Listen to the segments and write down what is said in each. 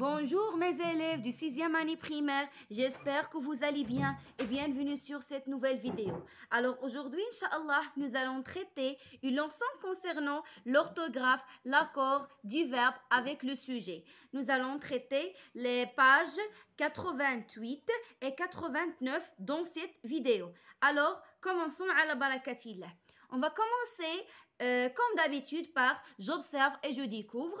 Bonjour mes élèves du 6e année primaire, j'espère que vous allez bien et bienvenue sur cette nouvelle vidéo. Alors aujourd'hui, Inch'Allah, nous allons traiter une leçon concernant l'orthographe, l'accord du verbe avec le sujet. Nous allons traiter les pages 88 et 89 dans cette vidéo. Alors, commençons à la barakatillah. On va commencer, euh, comme d'habitude, par j'observe et je découvre.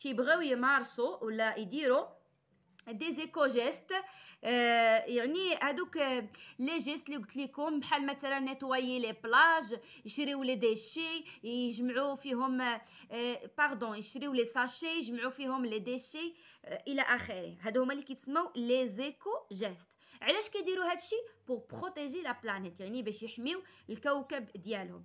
تيبغيو يمارسو ولا يديرو دي زيكو جيست يعني هادوك لي euh, جيست اللي قلت لكم بحال مثلا نيتواي لي بلاج يشريو لي ديشي يجمعوا فيهم باردون euh, يشريو لي ساشي يجمعوا فيهم لي ديشي euh, الى اخره هادو هما اللي كيتسموا لي زيكو جيست علاش كيديروا هادشي بور بروتيجي لا بلانيت يعني باش يحميو الكوكب ديالهم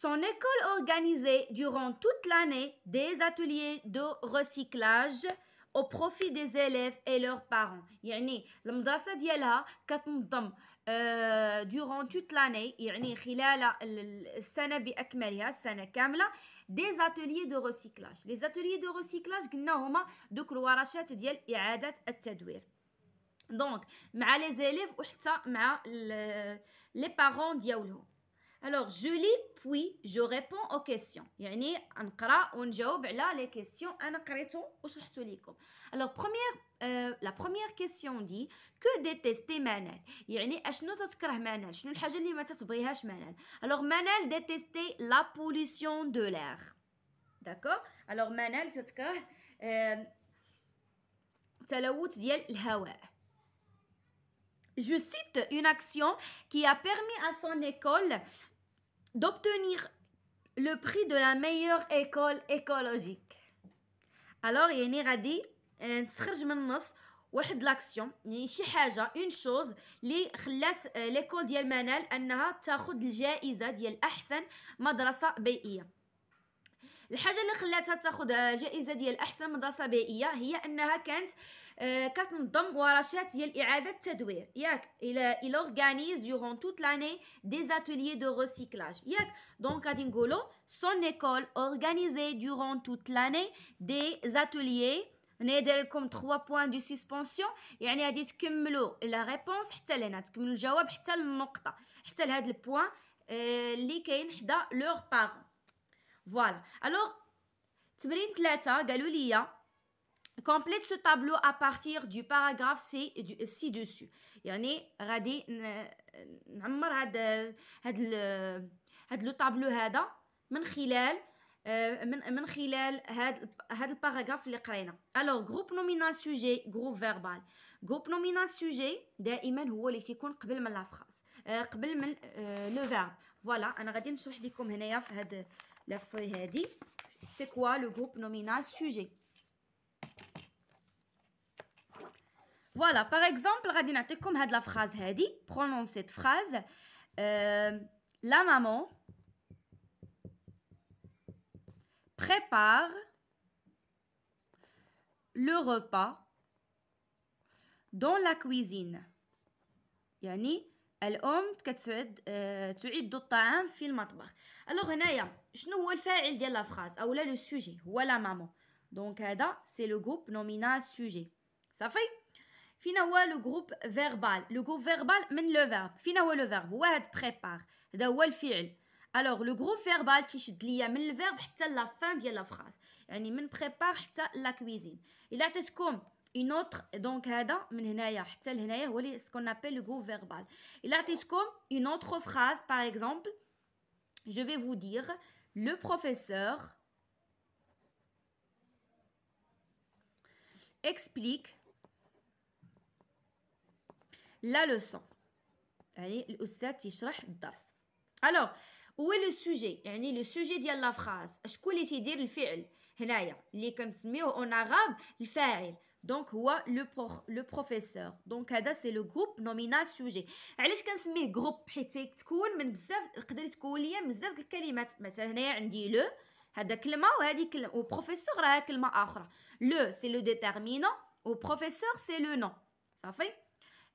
Son école organisait durant toute l'année des ateliers de recyclage au profit des élèves et leurs parents. يعني ديالها euh, durant toute l'année يعني خلال السنة بأكملها السنة des ateliers de recyclage. Les ateliers de recyclage قلنا هما دوك الورشات ديال إعادة التدوير. Donc, مع les élèves وحتى les parents ديالهم. Alors, je lis puis je réponds aux questions. يعني on ونجاوب على les questions انا قريتهم وشرحت Alors, première euh, la première question dit que détester Manel. يعني اشنو تتكره منال شنو الحاجه اللي ما تتبغيهاش منال alors Manel détestait la pollution de l'air d'accord alors Manel تتكره euh, تلوث ديال الهواء Je cite une action qui a permis à son école d'obtenir le prix de la meilleure école écologique. Alors, يعني غادي a من النص واحد لاكسيون يعني شي حاجه اون شوز لي خلات ليكول ديال منال انها تاخذ الجائزه ديال احسن مدرسه بيئيه الحاجه اللي خلاتها تاخذ جائزه ديال احسن مدرسه بيئيه هي انها كانت آه، كتنظم ورشات ديال اعاده التدوير ياك الى الى اورغانيز durant توت لاني دي ateliers دو ريسيكلاج ياك دونك غادي نقولوا سون ايكول اورغانيزي durant توت لاني دي ateliers هنايا داير لكم 3 بوين دو سسبونسيون يعني غادي تكملوا لا ريبونس حتى لهنا تكملوا الجواب حتى للنقطه حتى لهاد البوان آه، اللي كاين حدا لور بارون Voilà. Alors, تمرين ثلاثة complète ce tableau à partir du paragraphe ci-dessus يعني غادي نعمر هاد هاد هاد لو طابلو هذا من خلال من من خلال هاد Groupe الباراغراف اللي قرينا الوغ نومينا la feuille dit. c'est quoi le groupe nominal sujet Voilà, par exemple, غادي نعطيكم de la phrase hadi. prenons cette phrase. Euh, la maman prépare le repas dans la cuisine. يعني الأم كتعد تعد الطعام في المطبخ. Alors هنايا je ne veux pas faire la phrase. Où le sujet? Où la maman? Donc, c'est le groupe nominal sujet. Ça fait? Final word, le groupe verbal. Le groupe verbal, c'est le verbe. Final word, le verbe. C'est est-ce C'est le verbe Alors, le groupe verbal, c'est le verbe, c'est la fin de la phrase. c'est le il prépare la cuisine. Il a des comme une autre... Donc, C'est ce qu'on appelle le groupe verbal. Il a des comme une autre phrase, par exemple. Je vais vous dire le professeur explique la leçon. Alors, où est le sujet Le sujet de la phrase. Je peux dire le fil. En arabe, le fait. Donc, wa le, le professeur. Donc, هذا c'est le groupe nominal sujet. علاش كنسميه groupe حيت تكون من بزاف تقدر تكون ليا بزاف ديال الكلمات مثلا هنايا عندي لو هذا كلمه وهذه كلمه وبروفيسور راه كلمه اخرى لو سي لو le وبروفيسور سي لو نون صافي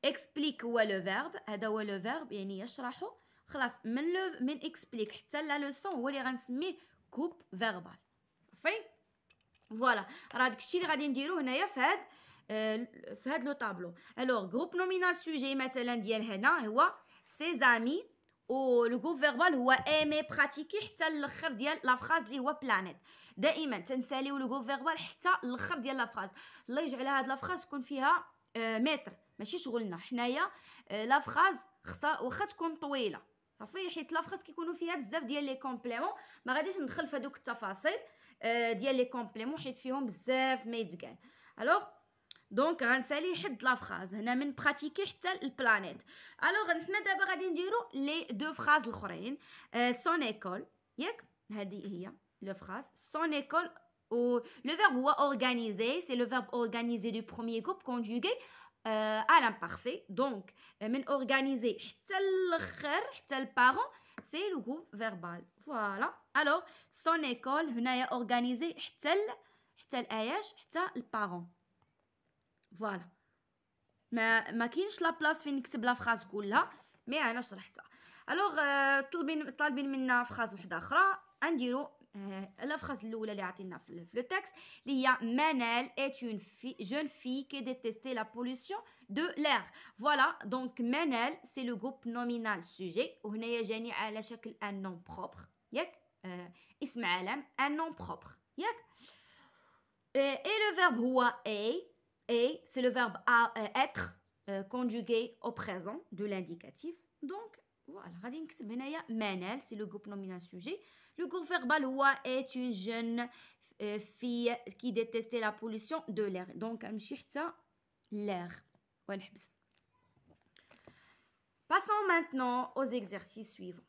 اكسبليك هو لو فيرب هذا هو لو فيرب يعني يشرحه خلاص من لو من اكسبليك حتى لا لوسون هو اللي غنسميه كوب فيربال صافي فوالا راه داكشي اللي غادي نديرو هنايا في هاد في هاد لو طابلو الوغ جروب نومينال سوجي مثلا ديال هنا هو سي زامي و لو فيربال هو ايمي براتيكي حتى الاخر ديال لا فراز اللي هو بلانيت دائما تنساليو لو فيربال حتى الاخر ديال لا فراز الله يجعل هاد لا فراز تكون فيها متر ماشي شغلنا حنايا لا فراز خصها واخا تكون طويله صافي حيت فراز كيكونوا فيها بزاف ديال لي كومبليمون ما غاديش ندخل في هذوك التفاصيل dire les compléments, vous êtes, ils ont besoin de médicaments. Alors, donc, renselez-vous de la phrase. On va pratiquer tel planète. Alors, on allons maintenant regarder les deux phrases. Euh, son école. Une, la phrase. Son école. Le verbe organiser, c'est le verbe organiser du premier groupe conjugué euh, à l'imparfait. Donc, on euh, organiser tel frère, tel parent, c'est le groupe verbal. Voilà. Alors, son école, il y a organisé tel, tel Ayash, tel parent. Voilà. Mais, il y a une place pour la phrase. Mais, il y a une phrase. Alors, il y a une phrase. Il y a une phrase. Le texte, il y a Menel est une jeune fille qui détestait la pollution de l'air. Voilà. Donc, Menel, c'est le groupe nominal sujet. Il y a un nom propre. Yek, euh, un nom propre et le verbe هو est c'est le verbe euh, être euh, conjugué au présent de l'indicatif donc voilà غادي Benaya »« Menel » c'est le groupe nominal sujet le groupe verbal هو est une jeune fille qui détestait la pollution de l'air donc نمشي l'air Passons maintenant aux exercices suivants.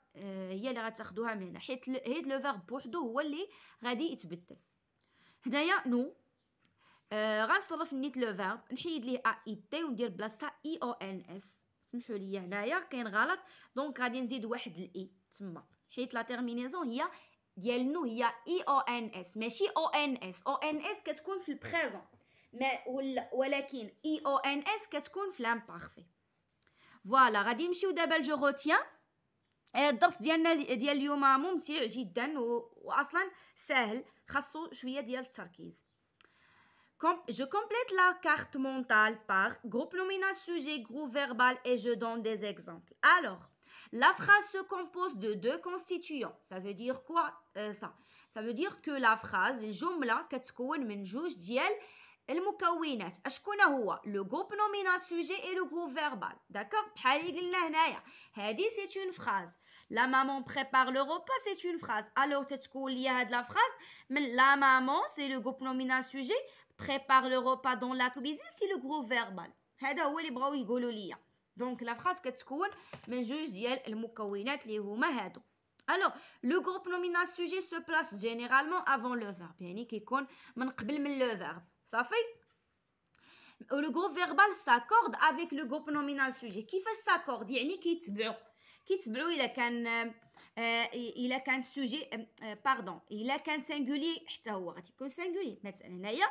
آه، هي اللي غتاخدوها من هنا حيت هيد لو فيرب بوحدو هو اللي غادي يتبدل هنايا نو آه، غنصرف نيت لو فيرب نحيد ليه ا اي تي وندير بلاصتها اي او ان اس سمحوا لي هنايا كاين غلط دونك غادي نزيد واحد الاي e تما حيت لا تيرمينيزون هي ديال نو هي اي او ان اس ماشي او ان اس او ان اس كتكون في البريزون ما ولكن اي او ان اس كتكون في لامبارفي فوالا غادي نمشيو دابا لجو روتيان Je complète la carte mentale par groupe nominal, sujet, groupe verbal et je donne des exemples. Alors, la phrase se compose de deux constituants. Ça veut dire quoi euh, ça Ça veut dire que la phrase, jumla, menjouj diel, mukawinat. Le groupe nominal, sujet et le groupe verbal. D'accord Hadi c'est une phrase. La maman prépare le repas, c'est une phrase. Alors, tu ce qu'on a la phrase, mais la maman, c'est le groupe nominal sujet, prépare le repas dans la cuisine, c'est le groupe verbal. Donc, la phrase, c'est qu'il y a Donc, la phrase, mais juste, dit, Alors, le groupe nominal sujet se place généralement avant le verbe. bien le verbe. Ça fait le groupe verbal s'accorde avec le groupe nominal sujet. Qui fait s'accorde Il كيتبعوا الا كان آه، الا كان سوجي باردون آه، الا كان سانغولي حتى هو غادي يكون سانغولي مثلا هنايا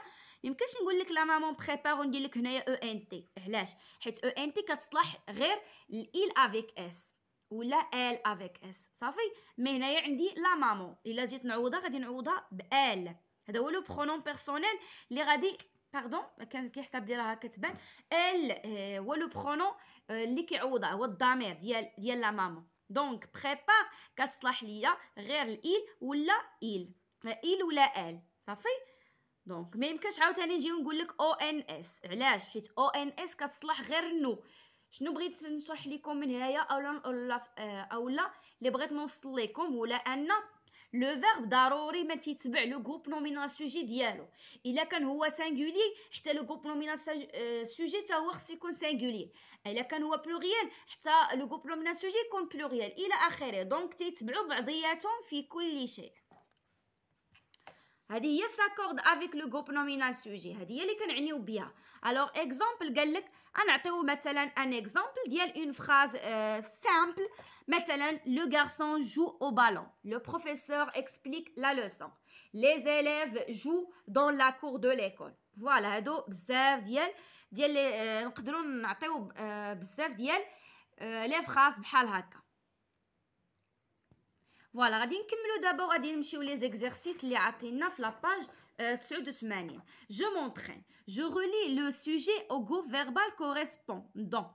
يمكنش نقول لك لا مامون بريبار وندير لك هنايا او ان تي علاش حيت او ان تي كتصلح غير الايل افيك اس ولا ال افيك اس صافي مي هنايا عندي لا مامون الا جيت نعوضها غادي نعوضها بال هذا هو لو برونون بيرسونيل اللي غادي باردون كان كيحسب لي راها كتبان ال هو لو برونو اللي كيعوضها هو الضمير ديال ديال لا ماما دونك بريبار كتصلح ليا غير الايل ولا ايل ايل ولا ال صافي دونك ما يمكنش عاوتاني نجي ونقول لك او ان اس علاش حيت او ان اس كتصلح غير نو شنو بغيت نشرح لكم من هنايا اولا اولا اللي بغيت نوصل لكم هو ان لو فيرب ضروري ما تيتبع لو غوب نومينال سوجي ديالو الا كان هو سانغولي حتى لو غوب نومينال سوجي حتى هو خص يكون سانغولي الا كان هو بلوريال حتى لو غوب نومينال سوجي يكون بلوريال الى اخره دونك تيتبعوا بعضياتهم في كل شيء هذه هي ساكورد افيك لو غوب نومينال سوجي هذه هي اللي كنعنيو بها الوغ اكزامبل قال لك غنعطيو مثلا ان اكزامبل ديال اون فراز سامبل le garçon joue au ballon. Le professeur explique la leçon. Les élèves jouent dans la cour de l'école. Voilà, c'est بزاف ديال Voilà, نقدروا les بزاف dit les فراس بحال هكا فوالا غادي دابا وغادي Je m'entraîne. Je relis le sujet au groupe verbal correspondant.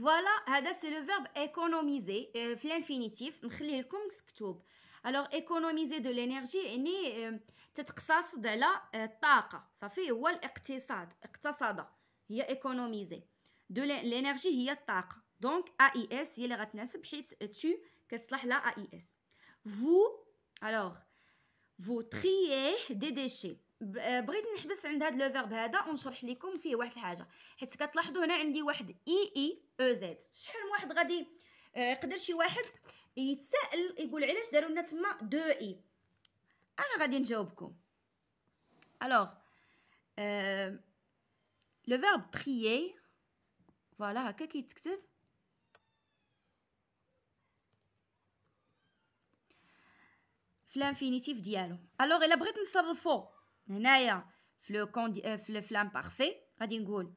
Voilà, c'est le verbe économiser, l'infinitif, euh, Alors, économiser de l'énergie, c'est euh, la euh, taqa. Ça fait, ou l'iqtisad, il y a économiser. De l'énergie, il y a taqa. Donc, AIS, il y a là euh, tu, la AIS. Vous, alors, vous triez des déchets. آه، بغيت نحبس عند هذا لو فيرب هذا ونشرح لكم فيه واحد الحاجه حيت كتلاحظوا هنا عندي واحد اي اي او زد شحال من واحد غادي آه، يقدر شي واحد يتساءل يقول علاش داروا لنا تما دو اي e. انا غادي نجاوبكم الوغ لو فيرب تريي فوالا هكا كيتكتب في الانفينيتيف ديالو الوغ الا بغيت نصرفو هنايا في لو كوندي آه، في الفلام بارفي غادي نقول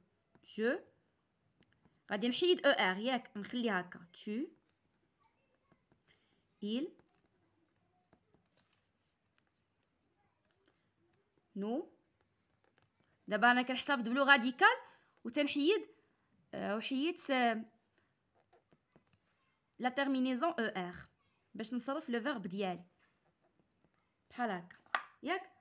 جو غادي نحيد او ار ياك نخلي هكا تو il نو دابا انا كنحتفظ بلو راديكال وتنحيد أه وحيدت أه لا تيرمينيزون او ار باش نصرف لو فيرب ديالي بحال هكا ياك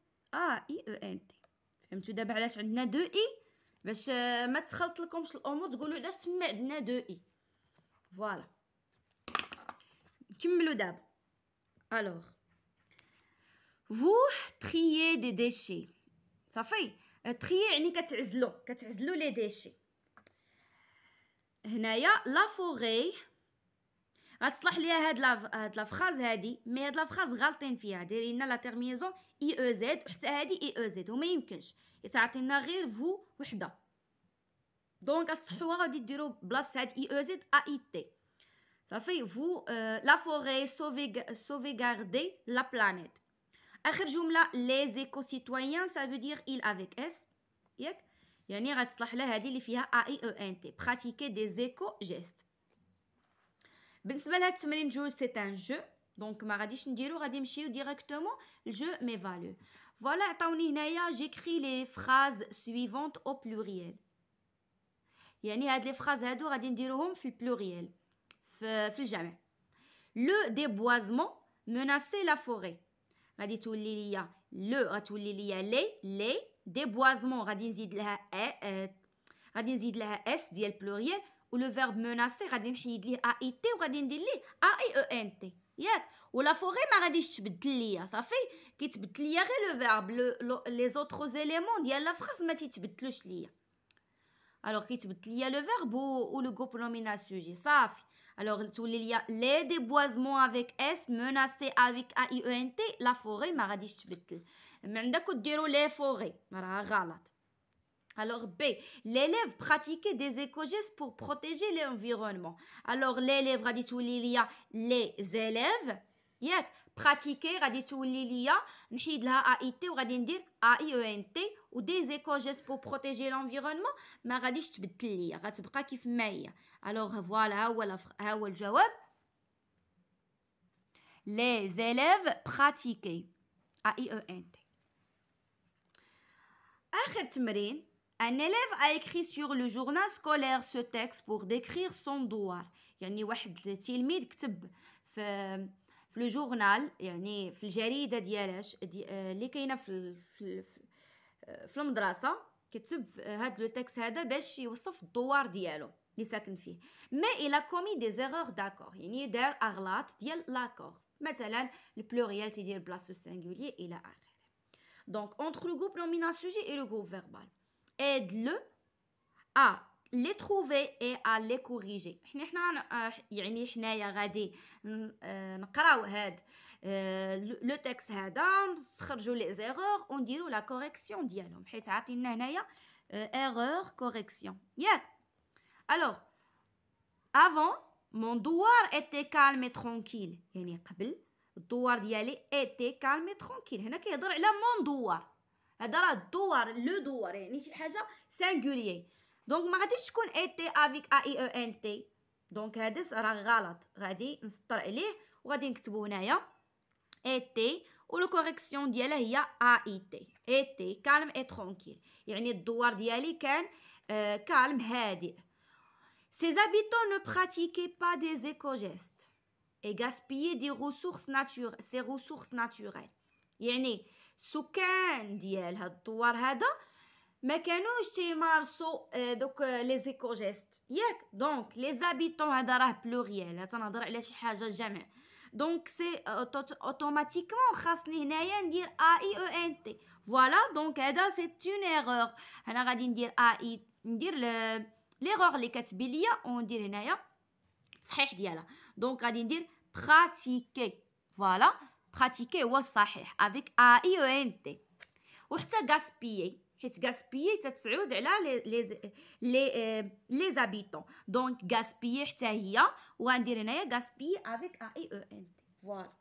ا اي او ان تي فهمتوا دابا علاش عندنا دو اي باش آه، ما تخلط لكمش الامور تقولوا علاش تما عندنا دو اي فوالا نكملوا دابا الوغ فو تري دي ديشي صافي تري آه، يعني كتعزلو كتعزلو لي ديشي هنايا لا فوغي غتصلح ليا هاد لا هاد لا فراز هادي مي هاد لا فراز غالطين فيها دايرين لنا لا تيرميزون اي او زد وحتى هادي اي او زد وما يمكنش تعطينا غير فو وحده دونك غتصحوها غادي ديروا بلاصه هاد اي او زد ا اي تي صافي فو لا فوري سوفي سوفي غاردي لا بلانيت اخر جمله لي زيكو سيتويان سا فو دير ايل افيك اس ياك يعني غتصلح لها هذه اللي فيها ا اي او ان تي براتيكي دي زيكو جيست Ben c'est un jeu, donc ma radish dire directement le jeu m'évalue. Voilà, J'écris les phrases suivantes au pluriel. Il y a des phrases qui sont radin pluriel, jamais. Le déboisement menaçait la forêt. Le les les déboisement radin pluriel le verbe menacer, a été A et T, a A i E N T. Ou la forêt, il y a Ça fait qu'il Le verbe, les autres éléments, il y la phrase, il y a Alors, qu'il y Le verbe, ou le groupe nominal sujet. Ça fait. Alors, il y a les déboisements avec S, menacer avec A i E N T, la forêt, m'a y a un peu de lien. Il alors B, l'élève pratiquer des éco-gestes pour protéger l'environnement. Alors l'élève raditou lilia les élèves, yak pratiquer raditou lilia نحيد لها AIT وغادي ندير AIENT ou des éco-gestes pour protéger l'environnement ما غاديش تبدل ليا غتبقى كيف ما هي. Alors voilà voilà هو ها هو الجواب. Les élèves e n t آخر تمرين un élève a écrit sur le journal scolaire ce texte pour décrire son devoir. يعني واحد التلميذ كتب في في لو جورنال يعني في الجريده ديالاش دي اللي كاينه في في في المدرسه كتب هذا لو تكست هذا باش يوصف الدوار ديالو اللي ساكن فيه ما a كومي دي زيرور داكور يعني دار اغلاط ديال لاكور مثلا البلوريال تيدير بلاصتو السينغولي الى اخره دونك اونتر لو غروب نومينال سوجي اي لو groupe فيربال aide-le à les trouver et à les corriger. le texte on erreurs la correction ديالهم erreurs correction. Alors avant mon douar était calme et tranquille. يعني قبل était calme et tranquille. mon mais dans la douar le douar hein c'est une chose singulière donc maghdisko était avec a i e n t donc ça c'est une erreur gadi on s'est trompé ou gadi on a écrit la correction diable est a i t était calme et tranquille signe le douar diable est calme gadi ces habitants ne pratiquaient pas des éco gestes et gaspillaient des ressources nature ces ressources naturelles signe ce qu'on dit elle a tout à mais qu'est-ce donc les échos geste donc les habitants à d'arras pluriel attendre à l'achat j'ai jamais donc c'est automatiquement chasse a i dit e n t voilà donc et c'est une erreur elle a redit dire à y dire l'erreur les quatre billets on dirait naya frère d'y donc à dire pratique voilà براتيكي هو الصحيح افيك اي او ان تي وحتى غاسبيي حيت غاسبيي تتعود على لي لي لي زابيتون دونك غاسبيي حتى هي وغندير هنايا غاسبيي افيك اي او ان تي فوالا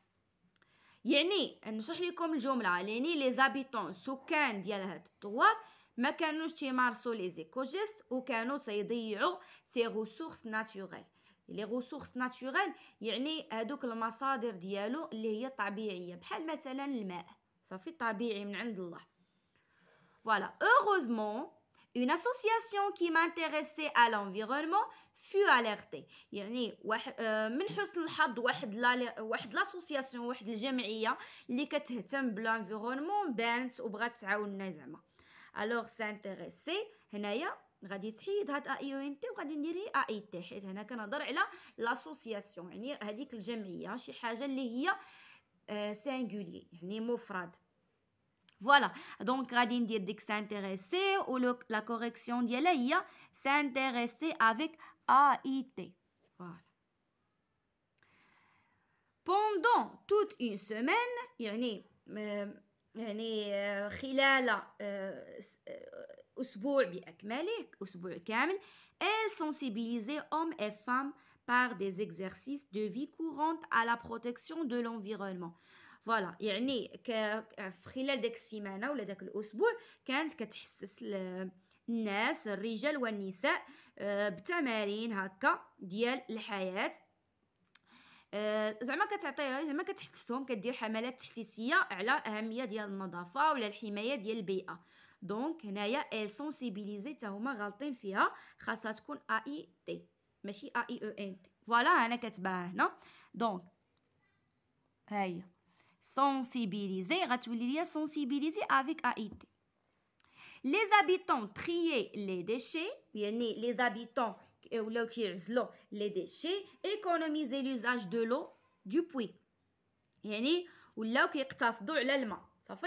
يعني نشرح لكم الجمله يعني لي زابيتون سكان ديال هاد الدوار ما كانوش تيمارسو لي زيكوجيست وكانوا تيضيعوا سي ريسورس ناتوريل لي غوسورس ناتوريل يعني هذوك المصادر ديالو اللي هي طبيعيه بحال مثلا الماء صافي طبيعي من عند الله فوالا heureusement une association qui m'intéressait à l'environnement fut alertée يعني واحد آه، من حسن الحظ واحد لا واحد لاسوسياسيون واحد الجمعيه اللي كتهتم بالانفيرونمون بانت وبغات تعاوننا زعما الوغ سانتيريسي هنايا Radis Hid, Had Aïeunt, Radin dire Aït. Et en Canada, il a e e l'association. Il y a le Gemri, il y a le singulier, il y a le mot frade. Voilà. Donc, Radin dire que s'intéresser, ou la correction de la, il a s'intéresser avec Aït. E voilà. Pendant toute une semaine, il y a le. أسبوع بأكمله أسبوع كامل et sensibiliser hommes et femmes par des exercices de vie courante à la protection de l'environnement فوالا يعني خلال ديك السيمانه ولا داك الاسبوع كانت كتحسس الناس الرجال والنساء آه، بتمارين هكا ديال الحياه آه، زعما كتعطي زعما كتحسسهم كدير حملات تحسيسيه على اهميه ديال النظافه ولا الحمايه ديال البيئه Donc, Naya y hein, a des sensibilisés. Il y a des gens qui ont e A-I-E-N. Voilà, il y a Donc, hey y a des avec A-I-T. Les habitants trier les déchets. Les habitants qui ont été les déchets, économiser l'usage de l'eau du puits. Il ou a des gens qui ont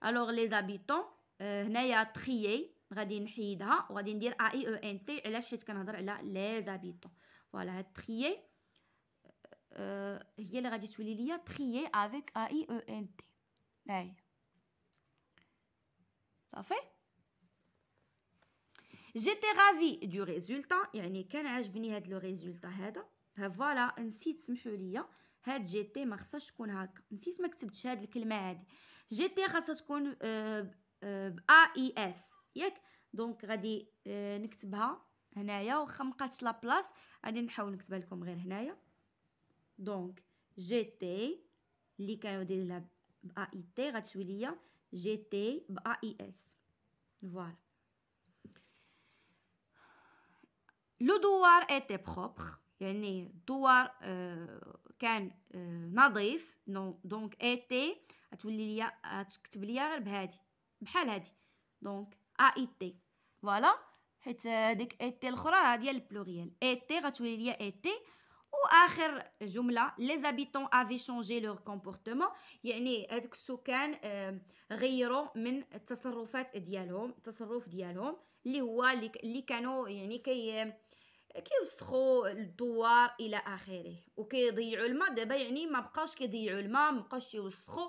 Alors, les habitants. آه، هنايا تخيي غادي نحيدها وغادي ندير ا اي او ان تي علاش حيت كنهضر على لي زابيتون فوالا هاد تخيي أه هي اللي غادي تولي ليا تخيي افيك ا اي او ان تي هاهي صافي جيتي غافي دو ريزولتا يعني كان عاجبني هاد لو ريزولتا هذا ها فوالا نسيت سمحوا ليا هاد جي تي ما خصهاش تكون هكا نسيت ما كتبتش هاد الكلمه هادي جي تي خاصها تكون آه ا اي اس ياك دونك غادي آه، نكتبها هنايا واخا مبقاتش لا بلاص غادي نحاول نكتبها لكم غير هنايا دونك جي تي اللي كانوا دايرين لها ب اي تي غتشوي ليا جي تي ب اي اس فوالا لو دوار ايتي بروبر يعني دوار آه، كان آه، نظيف دونك اي تي غتولي ليا غتكتب ليا غير بهادي بحال هادي دونك ا ايتي فوالا حيت اي آه، ايتي الاخرى ديال البلوريال ايتي غتولي ليا ايتي واخر جمله لي زابيتون افي شونجي لو كومبورتمون يعني هذوك السكان آه، غيروا من التصرفات ديالهم التصرف ديالهم اللي هو اللي كانوا يعني كي كيوسخوا الدوار الى اخره وكيضيعوا الماء دابا يعني ما بقاوش كيضيعوا الماء ما بقاوش يوسخوا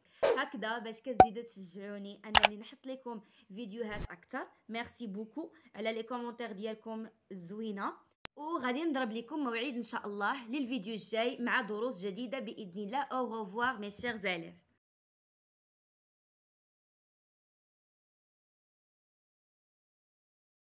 هكذا باش كتزيدوا تشجعوني انني نحط لكم فيديوهات اكثر ميرسي بوكو على لي كومونتير ديالكم الزوينه وغادي نضرب لكم موعد ان شاء الله للفيديو الجاي مع دروس جديده باذن الله او غوفوار مي شيرز